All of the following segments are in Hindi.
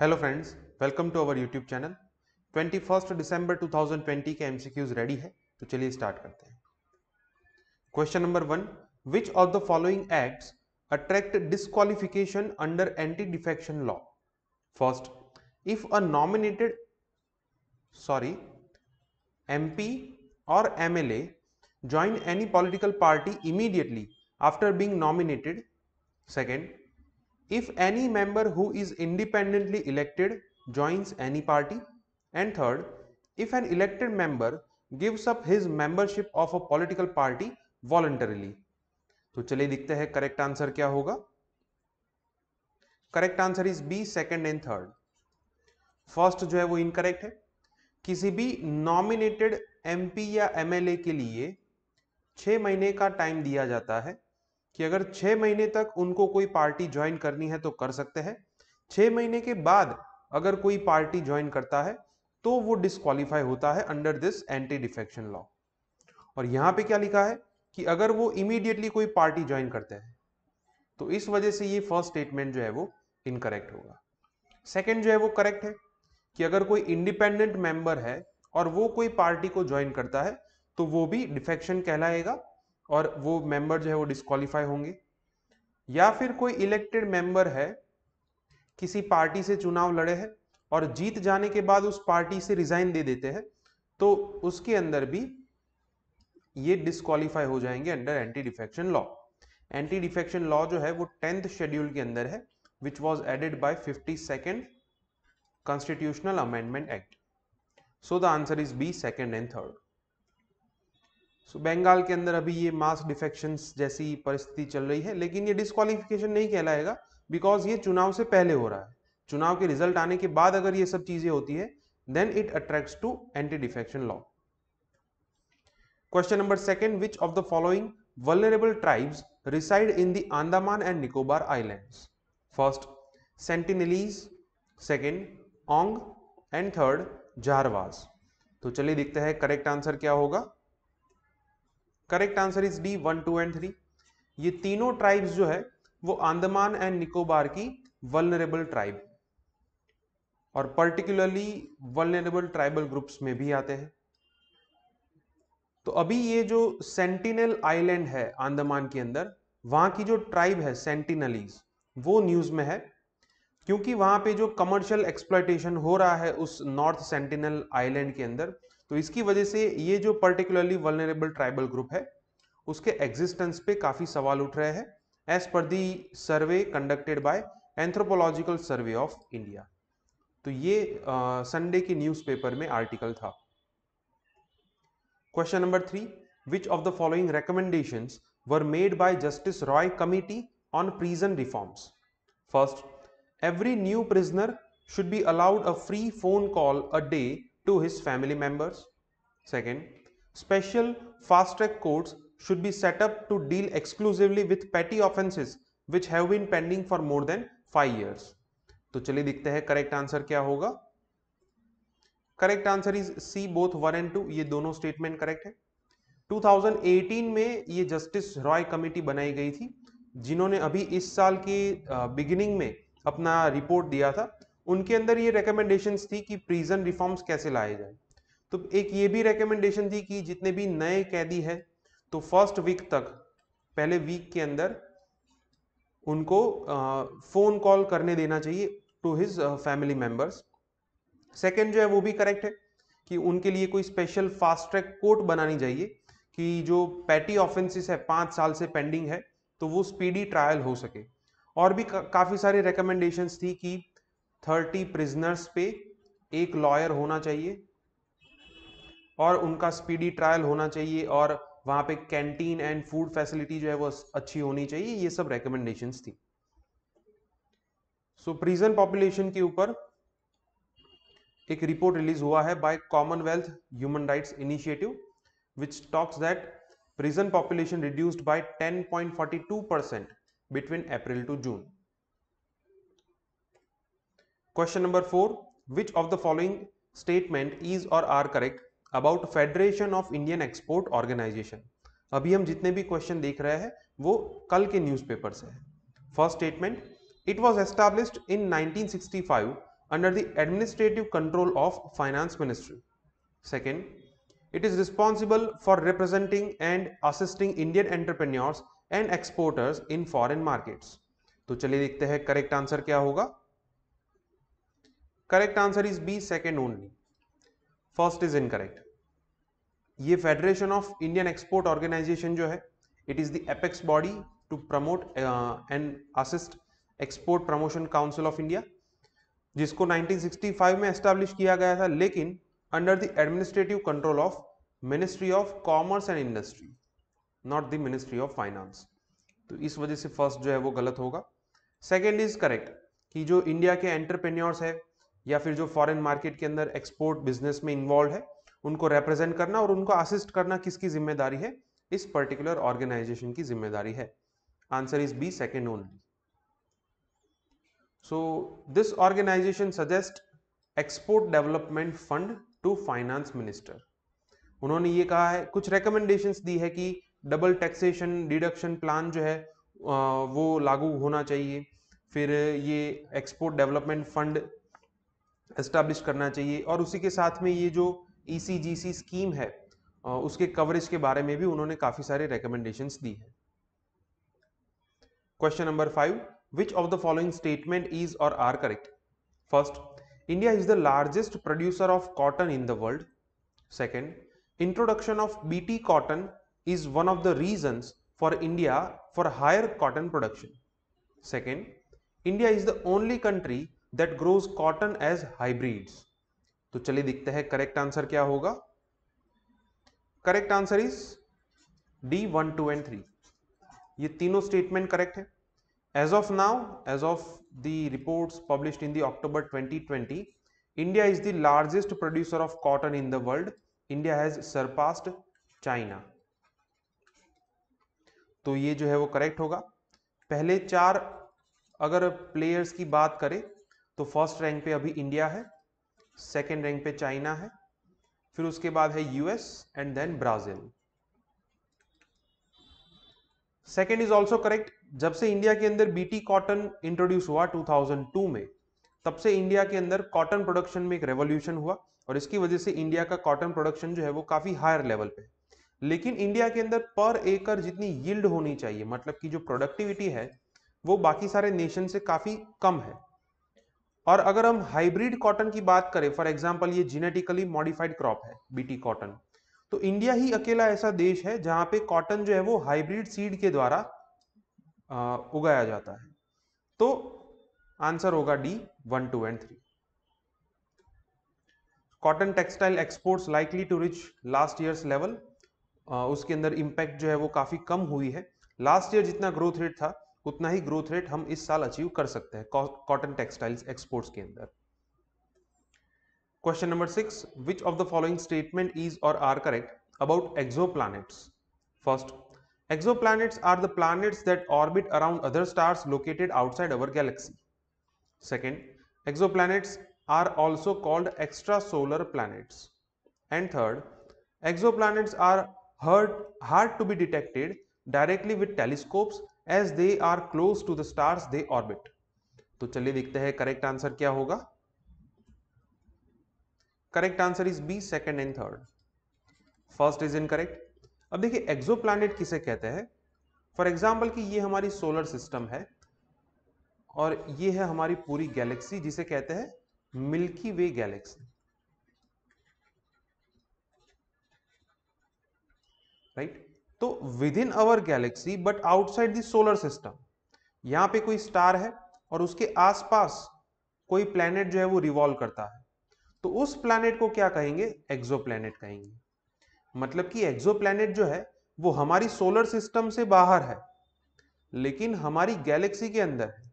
Hello friends welcome to our YouTube channel 21 दिसंबर 2020 के एमसीक्यूज रेडी है तो चलिए स्टार्ट करते हैं question number one which of the following acts attract disqualification under anti defection law first sorry M P और M L A join any political party immediately after being nominated second if any member who is independently elected joins any party and third if an elected member gives up his membership of a political party voluntarily तो चलिए देखते हैं करेक्ट आंसर क्या होगा correct answer is B second and third first जो है वो इनकरेक्ट है किसी भी नॉमिनेटेड एमपी या एमएलए के लिए छह महीने का टाइम दिया जाता है कि अगर छह महीने तक उनको कोई पार्टी ज्वाइन करनी है तो कर सकते हैं छह महीने के बाद अगर कोई पार्टी ज्वाइन करता है तो वो डिस्कालीफाई होता है under this anti defection law और यहां पे क्या लिखा है कि अगर वो इमीडिएटली कोई पार्टी ज्वाइन करते हैं तो इस वजह से ये फर्स्ट स्टेटमेंट जो है वो इनकरेक्ट होगा सेकेंड जो है वो करेक्ट है कि अगर कोई इंडिपेंडेंट मेंबर है और वो कोई पार्टी को ज्वाइन करता है तो वो भी डिफेक्शन कहलाएगा और वो मेंबर जो है वो डिस्कालीफाई होंगे या फिर कोई इलेक्टेड मेंबर है किसी पार्टी से चुनाव लड़े हैं और जीत जाने के बाद उस पार्टी से रिजाइन दे देते हैं तो उसके अंदर भी ये डिस्कालीफाई हो जाएंगे under anti defection law anti defection law जो है वो टेंथ शेड्यूल के अंदर है which was added by fifty second constitutional amendment act so the answer is B second and third so so, Bengal के अंदर अभी ये मास डिफेक्शंस जैसी परिस्थिति चल रही है लेकिन ये डिस्कालिफिकेशन नहीं कहलाएगा बिकॉज ये चुनाव से पहले हो रहा है चुनाव के रिजल्ट आने के बाद अगर ये सब चीजें होती है then it attracts to anti defection law question number second which of the following vulnerable tribes reside in the Andaman and Nicobar island first Sentinelese second Onge and third Jarawas तो चलिए देखते हैं करेक्ट आंसर क्या होगा correct answer is D one two and three ये तीनों ट्राइब्स जो है वो आंदमान एंड निकोबार की वलनरेबल ट्राइब और पर्टिकुलरली वलनरेबल ट्राइबल ग्रुप्स में भी आते हैं तो अभी ये जो सेंटिनल आइलैंड है आंदमान के अंदर वहां की जो ट्राइब है सेंटिनलीज वो न्यूज में है क्योंकि वहां पे जो कमर्शियल एक्सप्लाइटेशन हो रहा है उस नॉर्थ सेंटिनल आइलैंड के अंदर तो इसकी वजह से ये जो पर्टिकुलरली वलनरेबल ट्राइबल ग्रुप है उसके एग्जिस्टेंस पे काफ़ी सवाल उठ रहे हैं as per the survey conducted by anthropological survey of India तो ये संडे के न्यूज़पेपर में आर्टिकल था question number three which of the following recommendation were made by justice Roy committee on prison reforms first every new prisoner should be allowed a free phone call a day to his family members. Second, special fast track courts should be set up to deal exclusively with petty offenses which have been pending for more than 5 years. to chaliye dikhte हैं correct answer kya hoga correct answer is C both one and two ये दोनों स्टेटमेंट करेक्ट है 2018 में ये जस्टिस रॉय कमेटी बनाई गई थी जिन्होंने अभी इस साल के बिगिनिंग में अपना रिपोर्ट दिया था उनके अंदर ये रिकमेंडेशन थी कि प्रिजन रिफॉर्म्स कैसे लाए जाए तो एक ये भी रिकमेंडेशन थी कि जितने भी नए कैदी हैं तो फर्स्ट वीक तक पहले वीक के अंदर उनको फ़ोन uh, कॉल करने देना चाहिए to his family members second जो है वो भी करेक्ट है कि उनके लिए कोई स्पेशल फास्ट ट्रैक कोर्ट बनानी चाहिए कि जो पैटी ऑफेंसेस है पाँच साल से पेंडिंग है तो वो स्पीडी ट्रायल हो सके और भी का, काफ़ी सारी रिकमेंडेशंस थी कि थर्टी प्रिजनर्स पे एक लॉयर होना चाहिए और उनका स्पीडी ट्रायल होना चाहिए और वहां पे कैंटीन एंड फूड फैसिलिटी जो है वो अच्छी होनी चाहिए ये सब रेकमेंडेशन थी सो प्रिजन पॉपुलेशन के ऊपर एक रिपोर्ट रिलीज हुआ है by Commonwealth Human Rights Initiative which talks that prison population reduced by 10.42 percent between April to June question number four which of the following statement is और are correct about federation of Indian export organisation अभी हम जितने भी क्वेश्चन देख रहे हैं वो कल के न्यूज़पेपर से first statement it was established in 1965 under the administrative control of finance ministry second it is responsible for representing and assisting Indian entrepreneurs and exporters in foreign markets तो चलिए देखते हैं करेक्ट आंसर क्या होगा correct answer is B second only first is incorrect ये federation of Indian export organisation जो है it is the apex body to promote and assist export promotion council of India जिसको 1965 में एस्टेब्लिश किया गया था लेकिन under the administrative control of ministry of commerce and industry not the ministry of finance तो इस वजह से फर्स्ट जो है वो गलत होगा सेकेंड इज करेक्ट कि जो इंडिया के एंटरप्रेन्योर्स है या फिर जो फॉरेन मार्केट के अंदर एक्सपोर्ट बिजनेस में इन्वॉल्व है उनको रिप्रेजेंट करना और उनको असिस्ट करना किसकी जिम्मेदारी है इस पर्टिकुलर ऑर्गेनाइजेशन की जिम्मेदारी है answer is B second only so this organisation suggest export development fund to finance minister उन्होंने ये कहा है कुछ रिकमेंडेशन दी है कि डबल टैक्सेशन डिडक्शन प्लान जो है वो लागू होना चाहिए फिर ये एक्सपोर्ट डेवलपमेंट फंड एस्टैब्लिश करना चाहिए और उसी के साथ में ये जो ईसीजीसी e स्कीम है उसके कवरेज के बारे में भी उन्होंने काफी सारे रिकमेंडेशन दी है question number five which of the following statement is और are correct first India is the largest producer of cotton in the world second introduction of B T cotton is one of the reason for India for higher cotton production second India is the only country that grows cotton as hybrids तो चलिए देखते हैं करेक्ट आंसर क्या होगा correct answer is D one two and three ये तीनों स्टेटमेंट करेक्ट है as of now as of the reports published in the October 2020 India is the largest producer of cotton in the world India has surpassed China तो ये जो है वो करेक्ट होगा पहले चार अगर प्लेयर्स की बात करें तो फर्स्ट रैंक पे अभी इंडिया है सेकेंड रैंक पे चाइना है फिर उसके बाद है US and then Brazil second is also correct जब से इंडिया के अंदर बीटी कॉटन इंट्रोड्यूस हुआ 2002 में तब से इंडिया के अंदर कॉटन प्रोडक्शन में एक रेवोल्यूशन हुआ और इसकी वजह से इंडिया का कॉटन प्रोडक्शन जो है वो काफी हायर लेवल पे है लेकिन इंडिया के अंदर पर एकर जितनी यील्ड होनी चाहिए मतलब कि जो प्रोडक्टिविटी है वो बाकी सारे नेशन से काफी कम है और अगर हम हाइब्रिड कॉटन की बात करें फॉर एग्जाम्पल ये जीनेटिकली मॉडिफाइड क्रॉप है बीटी कॉटन तो इंडिया ही अकेला ऐसा देश है जहां पे कॉटन जो है वो हाइब्रिड सीड के द्वारा उगाया जाता है तो आंसर होगा D one two and three cotton textile exports likely to reach last years level उसके अंदर इम्पैक्ट जो है वो काफ़ी कम हुई है लास्ट ईयर जितना ग्रोथ रेट था उतना ही ग्रोथ रेट हम इस साल अचीव कर सकते हैं कॉटन टेक्सटाइल्स एक्सपोर्ट्स के अंदर question number six which of the following statement is और are correct about exoplanets first exoplanets are the planets that orbit around other stars located outside our galaxy second exoplanets are also called extrasolar planets and third exoplanets are hard, hard to be detected directly with telescopes as they are close to the stars they orbit तो चलिए देखते हैं करेक्ट आंसर क्या होगा correct answer is B second and third first is incorrect अब देखिए एक्सोप्लैनेट किसे कहते हैं फॉर एग्जाम्पल कि ये हमारी सोलर सिस्टम है और ये है हमारी पूरी गैलेक्सी जिसे कहते हैं मिल्की वे गैलेक्सी राइट तो within our galaxy but outside the solar system यहां पे कोई स्टार है और उसके आसपास कोई प्लैनेट जो है वो रिवॉल्व करता है तो उस प्लैनेट को क्या कहेंगे एक्जो कहेंगे मतलब कि एक्जो जो है वो हमारी सोलर सिस्टम से बाहर है लेकिन हमारी गैलेक्सी के अंदर है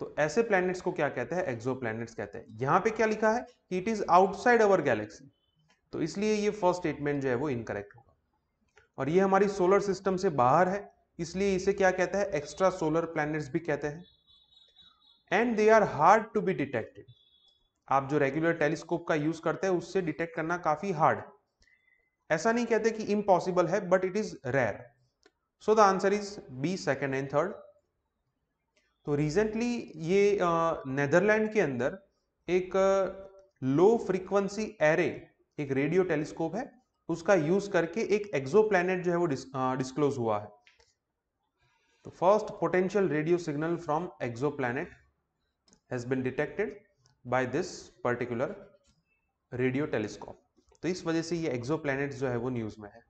तो ऐसे प्लैनेट्स को क्या कहते हैं एक्जो कहते हैं यहां पे क्या लिखा है कि it is outside our galaxy तो इसलिए ये फर्स्ट स्टेटमेंट जो है वो इनकरेक्ट हो और ये हमारी सोलर सिस्टम से बाहर है इसलिए इसे क्या कहते हैं एक्स्ट्रा सोलर प्लैनेट्स भी कहते हैं and they are hard to be detected आप जो रेगुलर टेलीस्कोप का यूज करते हैं उससे डिटेक्ट करना काफी हार्ड ऐसा नहीं कहते कि इम्पॉसिबल है but it is rare so the answer is B second and third तो रिसेंटली ये नेदरलैंड के अंदर एक लो फ्रीक्वेंसी एरे एक रेडियो टेलीस्कोप है उसका यूज करके एक एक्सो जो है वो डिस्क्लोज हुआ है तो first potential radio signal from exoplanet has been detected by this particular radio telescope तो इस वजह से ये एक्सो जो है वो न्यूज में है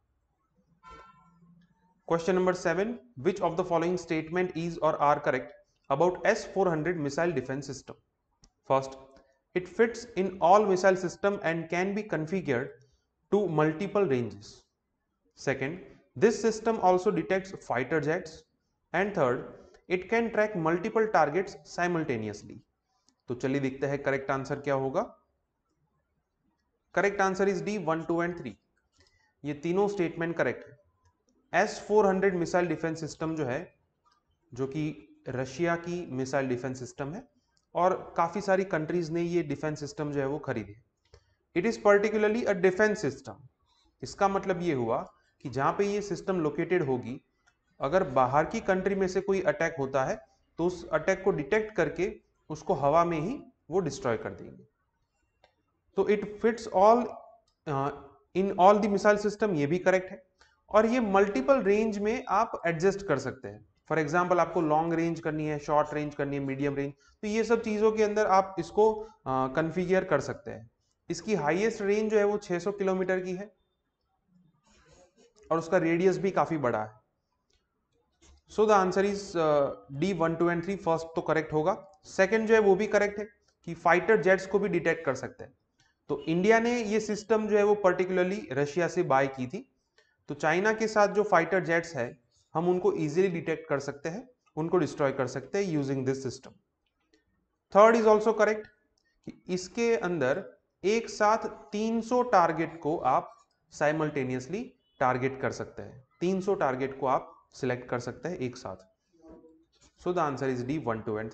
question number seven which of the following statement is और are correct about S four hundred missile defence system first it fits in all missile system and can be configured to multiple ranges. Second, this system also detects fighter jets. And third, it can track multiple targets simultaneously. तो चलिए देखते हैं करेक्ट आंसर क्या होगा correct answer is D one two and three ये तीनों स्टेटमेंट करेक्ट है S four hundred missile defence system जो है जो कि रशिया की मिसाइल डिफेंस सिस्टम है और काफ़ी सारी कंट्रीज़ ने ये डिफेंस सिस्टम जो है वो खरीदे it is particularly a defence system इसका मतलब ये हुआ कि जहां पे ये सिस्टम लोकेटेड होगी अगर बाहर की कंट्री में से कोई अटैक होता है तो उस अटैक को डिटेक्ट करके उसको हवा में ही वो डिस्ट्रॉय कर देंगे तो it fits all in all the missile system ये भी करेक्ट है और ये मल्टीपल रेंज में आप एडजस्ट कर सकते हैं फॉर एग्जाम्पल आपको लॉन्ग रेंज करनी है शॉर्ट रेंज करनी है मीडियम रेंज तो ये सब चीज़ों के अंदर आप इसको कन्फिगर uh, कर सकते हैं इसकी हाईएस्ट रेंज जो है वो 600 किलोमीटर की है और उसका रेडियस भी काफ़ी बड़ा है so the answer is D one two and three first तो करेक्ट होगा सेकेंड जो है वो भी करेक्ट है कि फाइटर जेट्स को भी डिटेक्ट कर सकते हैं तो इंडिया ने ये सिस्टम जो है वो पर्टिकुलरली रशिया से बाय की थी तो चाइना के साथ जो फाइटर जेट्स है हम उनको इजीली डिटेक्ट कर सकते हैं उनको डिस्ट्रॉय कर सकते हैं using this system third is also correct कि इसके अंदर एक साथ 300 टारगेट को आप साइमल्टेनियसली टारगेट कर सकते हैं 300 टारगेट को आप सिलेक्ट कर सकते हैं एक साथ so the answer is D one two and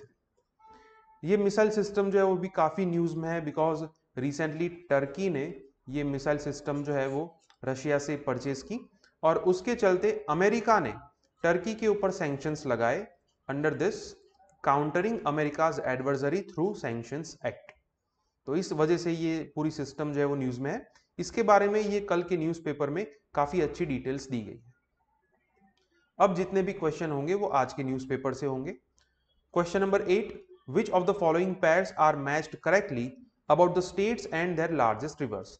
ये मिसाइल सिस्टम जो है वो भी काफ़ी न्यूज़ में है बिकॉज रिसेंटली टर्की ने ये मिसाइल सिस्टम जो है वो रशिया से परचेज की और उसके चलते अमेरिका ने टर्की के ऊपर सैंक्शंस लगाए under this countering America's adversary through sanctions act तो इस वजह से ये पूरी सिस्टम जो है वो न्यूज़ में है इसके बारे में ये कल के न्यूज़पेपर में काफ़ी अच्छी डिटेल्स दी गई है अब जितने भी क्वेश्चन होंगे वो आज के न्यूज़पेपर से होंगे question number eight which of the following pairs are matched correctly about the states and their largest rivers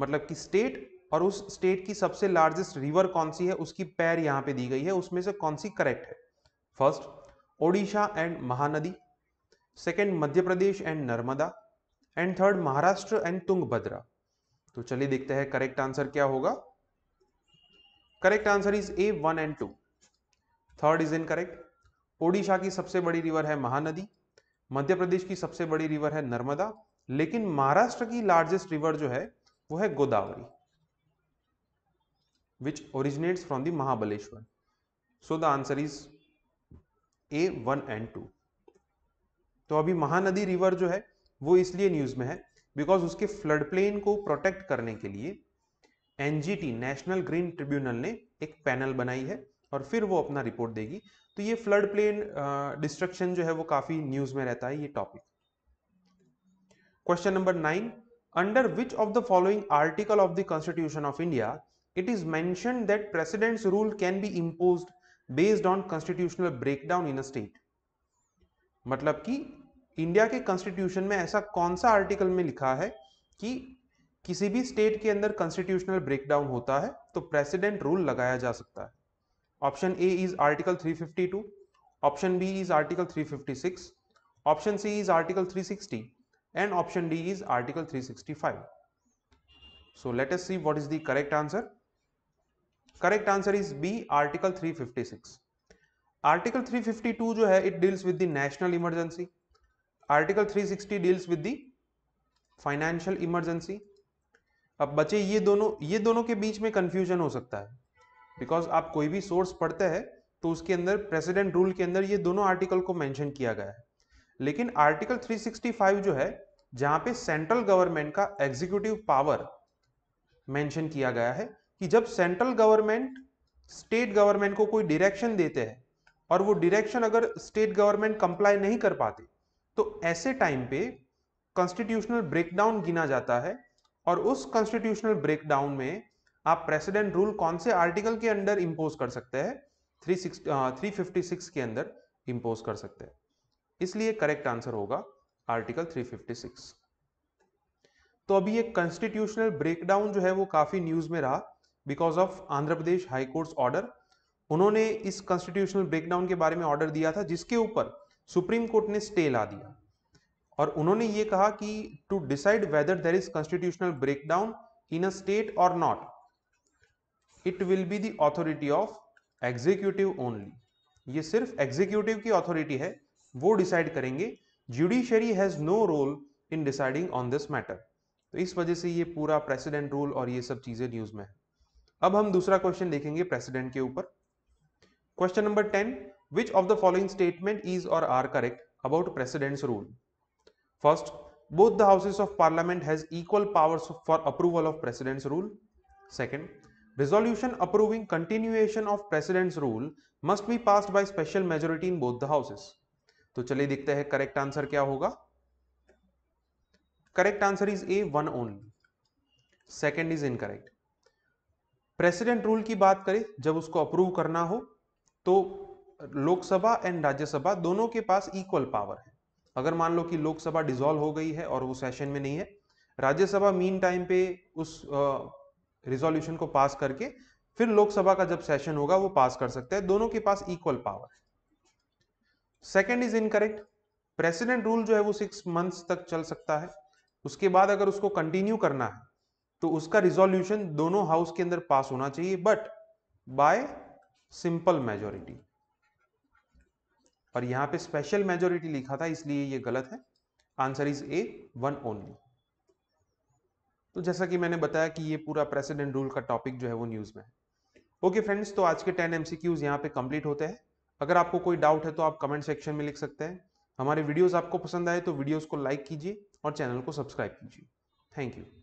मतलब कि स्टेट और उस स्टेट की सबसे लार्जेस्ट रिवर कौन सी है उसकी पैर यहां पे दी गई है उसमें से कौन सी करेक्ट है first Odisha and Mahanadi second Madhya Pradesh and Narmada and third Maharashtra and Tungabhadra तो चलिए देखते हैं करेक्ट आंसर क्या होगा correct answer is A one and two third is correct Odisha की सबसे बड़ी रिवर है महानदी मध्य प्रदेश की सबसे बड़ी रिवर है नर्मदा लेकिन महाराष्ट्र की लार्जेस्ट रिवर जो है वो है Godavari which originates from the Mahabaleshwar so the answer is A one and two तो अभी महानदी रिवर जो है वो इसलिए न्यूज में है बिकॉज उसके फ्लड प्लेन को प्रोटेक्ट करने के लिए एनजीटी नेशनल ग्रीन ट्रिब्यूनल ने एक पैनल बनाई है और फिर वो अपना रिपोर्ट देगी तो ये फ्लड प्लेन डिस्ट्रक्शन जो है वो काफी न्यूज में रहता है ये topic question number nine under which of the following article of the constitution of India it is may that rule can be impose based on constitutional breakdown in a state मतलब कि इंडिया के कॉन्स्टिट्यूशन में ऐसा कौन सा आर्टिकल में लिखा है कि किसी भी स्टेट के अंदर कॉन्स्टिट्यूशनल ब्रेकडाउन होता है तो प्रेसिडेंट रूल लगाया जा सकता है option A is article 352, option B is article 356, option C is article 360 and option D is article 365. So let us see what is the correct answer correct answer is B article 356. Article 352 जो है it deals with the national emergency article 360 deals with the financial emergency अब बचे ये दोनों ये दोनों के बीच में कंफ्यूजन हो सकता है बिकॉज आप कोई भी सोर्स पढ़ते हैं तो उसके अंदर प्रेसिडेंट रूल के अंदर ये दोनों आर्टिकल को मैंशन किया गया है लेकिन आर्टिकल 365 जो है जहां पे सेंट्रल गवर्नमेंट का एग्जीक्यूटिव पावर मेंशन किया गया है कि जब सेंट्रल गवर्नमेंट स्टेट गवर्नमेंट को कोई डायरेक्शन देते हैं और वो डायरेक्शन अगर स्टेट गवर्नमेंट कंप्लाई नहीं कर पाती तो ऐसे टाइम पे कॉन्स्टिट्यूशनल ब्रेकडाउन गिना जाता है और उस कॉन्स्टिट्यूशनल ब्रेकडाउन में आप प्रेसिडेंट रूल कौन से आर्टिकल के अंडर इम्पोज कर सकते हैं three six three fifty six के अंदर इम्पोज कर सकते हैं इसलिए करेक्ट आंसर होगा आर्टिकल 356 तो अभी ये कॉन्स्टिट्यूशनल ब्रेकडाउन जो है वो काफी न्यूज में रहा because of Andhra Pradesh high order उन्होंने इस कॉन्स्टिट्यूशनल ब्रेकडाउन के बारे में ऑर्डर दिया था जिसके ऊपर सुप्रीम कोर्ट ने स्टे ला दिया और उन्होंने ये कहा कि to decide whether there is constitutional breakdown in a state or not it will be the of executive only ये सिर्फ एग्जीक्यूटिव की ऑथोरिटी है वो डिसाइड करेंगे judiciary has no role in deciding on this matter तो इस वजह से ये पूरा प्रेसिडेंट रूल और ये सब चीजें न्यूज में है अब हम दूसरा क्वेश्चन देखेंगे प्रेसिडेंट के ऊपर question number ten Which of the following statement is or are correct about precedence rule? First, both the houses of parliament has equal powers for approval of precedence rule. Second, resolution approving continuation of precedence rule must be passed by special majority in both the houses. to chaliye देखते हैं correct answer kya hoga correct answer is a one only second is incorrect precedent rule ki baat kare jab usko approve karna ho तो लोकसभा एंड राज्यसभा दोनों के पास इक्वल पावर है अगर मान लो कि लोकसभा डिजोल्व हो गई है और वो सेशन में नहीं है राज्यसभा मीन टाइम पे उस रिजोल्यूशन को पास करके फिर लोकसभा का जब सेशन होगा वो पास कर सकता है दोनों के पास इक्वल पावर है second is incorrect president rule जो है वो सिक्स मंथ्स तक चल सकता है उसके बाद अगर उसको कंटिन्यू करना है तो उसका रिजोल्यूशन दोनों हाउस के अंदर पास होना चाहिए बट बाय सिंपल मेजोरिटी और यहां पे स्पेशल मेजोरिटी लिखा था इसलिए ये गलत है answer is A one only तो जैसा कि मैंने बताया कि ये पूरा प्रेसिडेंट रूल का टॉपिक जो है वो न्यूज़ में है ओके फ्रेंड्स तो आज के टेन एमसीक्यूज सी यहाँ पे कंप्लीट होते हैं अगर आपको कोई डाउट है तो आप कमेंट सेक्शन में लिख सकते हैं हमारे वीडियोस आपको पसंद आए तो वीडियोस को लाइक कीजिए और चैनल को सब्सक्राइब कीजिए थैंक यू